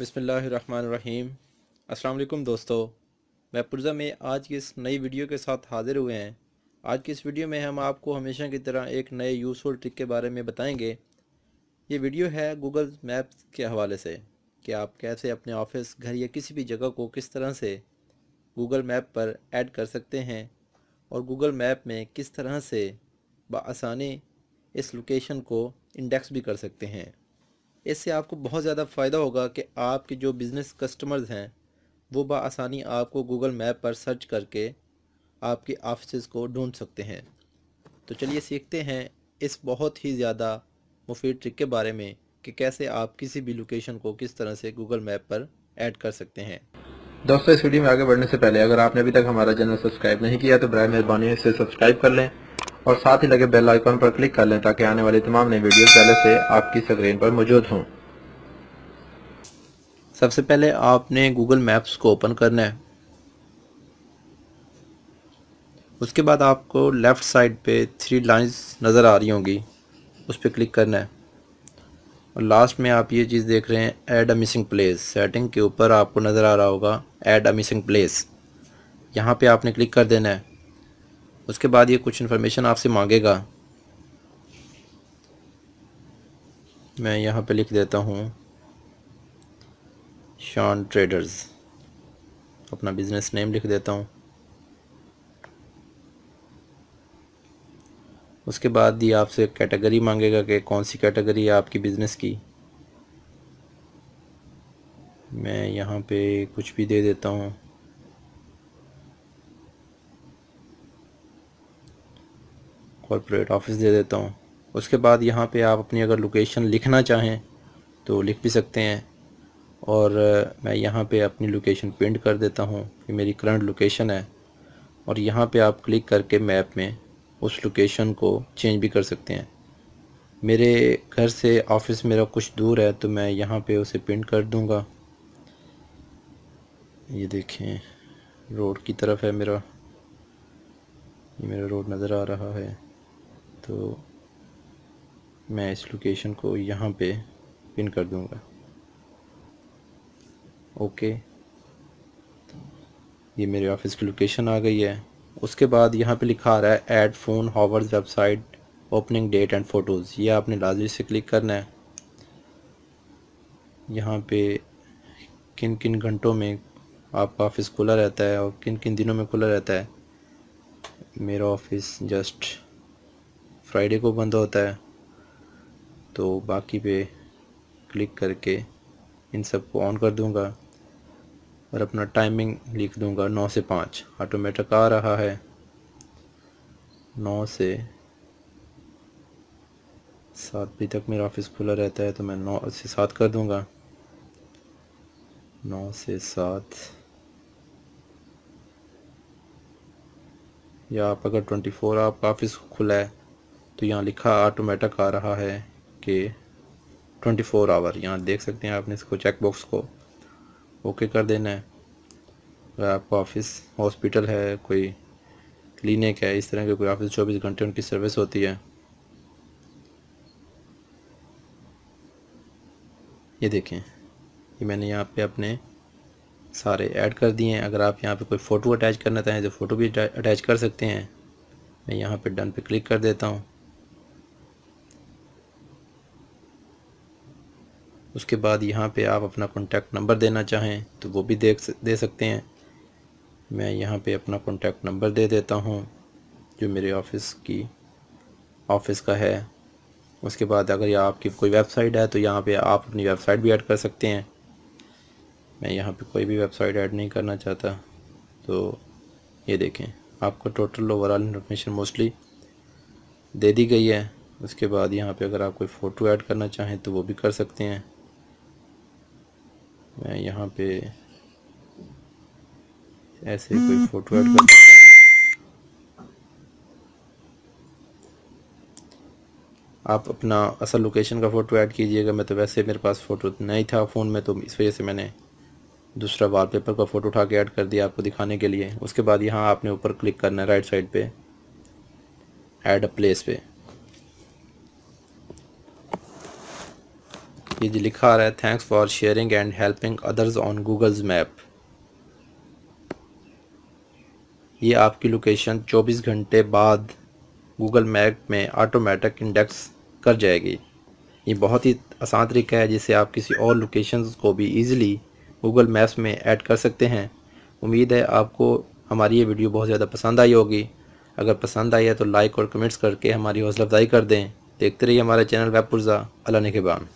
बिसमीम अस्सलाम दोस्तों मैं पुरजा में आज की इस नई वीडियो के साथ हाज़िर हुए हैं आज की इस वीडियो में हम आपको हमेशा की तरह एक नए यूज़फुल ट्रिक के बारे में बताएंगे ये वीडियो है गूगल मैप्स के हवाले से कि आप कैसे अपने ऑफिस घर या किसी भी जगह को किस तरह से गूगल मैप पर ऐड कर सकते हैं और गूगल मैप में किस तरह से बसानी इस लोकेशन को इंडेक्स भी कर सकते हैं इससे आपको बहुत ज़्यादा फ़ायदा होगा कि आपके जो बिज़नेस कस्टमर्स हैं वो बसानी आपको गूगल मैप पर सर्च करके आपके ऑफिस को ढूंढ सकते हैं तो चलिए सीखते हैं इस बहुत ही ज़्यादा मुफीद ट्रिक के बारे में कि कैसे आप किसी भी लोकेशन को किस तरह से गूगल मैप पर ऐड कर सकते हैं दोस्तों इस वीडियो में आगे बढ़ने से पहले अगर आपने अभी तक हमारा चैनल सब्सक्राइब नहीं किया तो बर मेहरबानी इसे सब्सक्राइब कर लें और साथ ही लगे बेल आइकॉन पर क्लिक कर लें ताकि आने वाली तमाम नई वीडियो पहले से आपकी स्क्रीन पर मौजूद हों सबसे पहले आपने गूगल मैप्स को ओपन करना है उसके बाद आपको लेफ़्ट साइड पे थ्री लाइंस नज़र आ रही होंगी उस पर क्लिक करना है और लास्ट में आप ये चीज़ देख रहे हैं add a missing place setting के ऊपर आपको नज़र आ रहा होगा ऐड अ मिसिंग प्लेस यहाँ पे आपने क्लिक कर देना है उसके बाद ये कुछ इन्फॉर्मेशन आपसे मांगेगा मैं यहाँ पे लिख देता हूँ शान ट्रेडर्स अपना बिज़नेस नेम लिख देता हूँ उसके बाद ये आपसे कैटेगरी मांगेगा कि कौन सी कैटेगरी है आपकी बिज़नेस की मैं यहाँ पे कुछ भी दे देता हूँ कॉरपोरेट ऑफिस दे देता हूँ उसके बाद यहाँ पे आप अपनी अगर लोकेशन लिखना चाहें तो लिख भी सकते हैं और मैं यहाँ पे अपनी लोकेशन प्रिंट कर देता हूँ कि मेरी करंट लोकेशन है और यहाँ पे आप क्लिक करके मैप में उस लोकेशन को चेंज भी कर सकते हैं मेरे घर से ऑफिस मेरा कुछ दूर है तो मैं यहाँ पे उसे प्रिंट कर दूँगा ये देखें रोड की तरफ है मेरा ये मेरा रोड नज़र आ रहा है तो मैं इस लोकेशन को यहाँ पे पिन कर दूँगा ओके ये मेरे ऑफिस की लोकेशन आ गई है उसके बाद यहाँ पे लिखा आ रहा है add phone hours website opening date and photos ये आपने लाजमी से क्लिक करना है यहाँ पे किन किन घंटों में आपका ऑफ़िस खुला रहता है और किन किन दिनों में खुला रहता है मेरा ऑफिस जस्ट फ्राइडे को बंद होता है तो बाकी पे क्लिक करके इन सब को ऑन कर दूंगा और अपना टाइमिंग लिख दूंगा नौ से पाँच ऑटोमेटिक आ रहा है नौ से सात बजे तक मेरा ऑफिस खुला रहता है तो मैं नौ से सात कर दूंगा नौ से सात या आप अगर ट्वेंटी फोर आपका ऑफिस खुला है तो यहाँ लिखा ऑटोमेटिक आ रहा है कि 24 फोर आवर यहाँ देख सकते हैं आपने इसको चेक बॉक्स को ओके कर देना है अगर आपका ऑफिस हॉस्पिटल है कोई क्लिनिक है इस तरह के कोई ऑफिस चौबीस घंटे उनकी सर्विस होती है ये देखें ये मैंने यहाँ पे अपने सारे ऐड कर दिए हैं अगर आप यहाँ पे कोई फ़ोटो अटैच करना चाहें तो फ़ोटो भी अटैच कर सकते हैं मैं यहाँ पे डन पे क्लिक कर देता हूँ उसके बाद यहाँ पे आप अपना कॉन्टैक्ट नंबर देना चाहें तो वो भी देख दे सकते हैं मैं यहाँ पे अपना कॉन्टैक्ट नंबर दे देता हूँ जो मेरे ऑफिस की ऑफिस का है उसके बाद अगर आपकी कोई वेबसाइट है तो यहाँ पे आप अपनी वेबसाइट भी ऐड कर सकते हैं मैं यहाँ पे कोई भी वेबसाइट ऐड नहीं करना चाहता तो ये देखें आपको टोटल ओवरऑल इन्फॉर्मेशन मोस्टली दे दी गई है उसके बाद यहाँ पे अगर आप कोई फ़ोटो ऐड करना चाहें तो वो भी कर सकते हैं मैं यहाँ पे ऐसे कोई फोटो ऐड कर देता हूँ आप अपना असल लोकेशन का फ़ोटो ऐड कीजिएगा मैं तो वैसे मेरे पास फ़ोटो नहीं था फ़ोन में तो इस वजह से मैंने दूसरा वॉलपेपर का फ़ोटो उठा के ऐड कर दिया आपको दिखाने के लिए उसके बाद यहाँ आपने ऊपर क्लिक करना है राइट साइड पे ऐड अ प्लेस पे ये जो लिखा आ रहा है thanks for sharing and helping others on Google's map ये आपकी लोकेशन 24 घंटे बाद गूगल मैप में ऑटोमेटिक इंडेक्स कर जाएगी ये बहुत ही आसान तरीका है जिससे आप किसी और लोकेशन को भी ईज़िली गूगल मैप्स में ऐड कर सकते हैं उम्मीद है आपको हमारी ये वीडियो बहुत ज़्यादा पसंद आई होगी अगर पसंद आई है तो लाइक और कमेंट्स करके हमारी हौसला अफजाई कर दें देखते रहिए हमारा चैनल वेब पुर्जा अल्लाह के